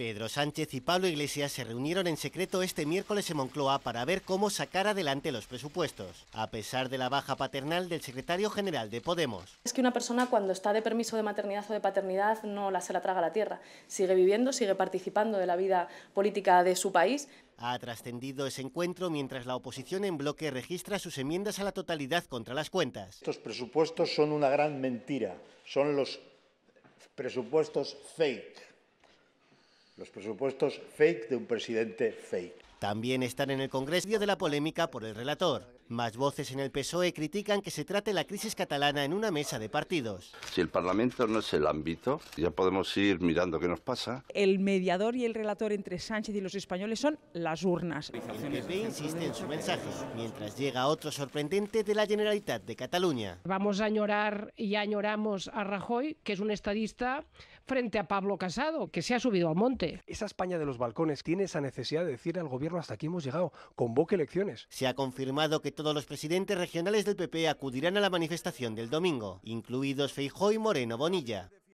Pedro Sánchez y Pablo Iglesias se reunieron en secreto este miércoles en Moncloa para ver cómo sacar adelante los presupuestos, a pesar de la baja paternal del secretario general de Podemos. Es que una persona cuando está de permiso de maternidad o de paternidad no la se la traga la tierra, sigue viviendo, sigue participando de la vida política de su país. Ha trascendido ese encuentro mientras la oposición en bloque registra sus enmiendas a la totalidad contra las cuentas. Estos presupuestos son una gran mentira, son los presupuestos fake. Los presupuestos fake de un presidente fake. También están en el Congreso de la polémica por el relator. Más voces en el PSOE critican que se trate la crisis catalana en una mesa de partidos. Si el Parlamento no es el ámbito, ya podemos ir mirando qué nos pasa. El mediador y el relator entre Sánchez y los españoles son las urnas. El PP insiste en su mensaje, mientras llega otro sorprendente de la Generalitat de Cataluña. Vamos a añorar y añoramos a Rajoy, que es un estadista, frente a Pablo Casado, que se ha subido al monte. Esa España de los balcones tiene esa necesidad de decir al gobierno hasta aquí hemos llegado, convoque elecciones. Se ha confirmado que todos los presidentes regionales del PP acudirán a la manifestación del domingo, incluidos Feijó y Moreno Bonilla.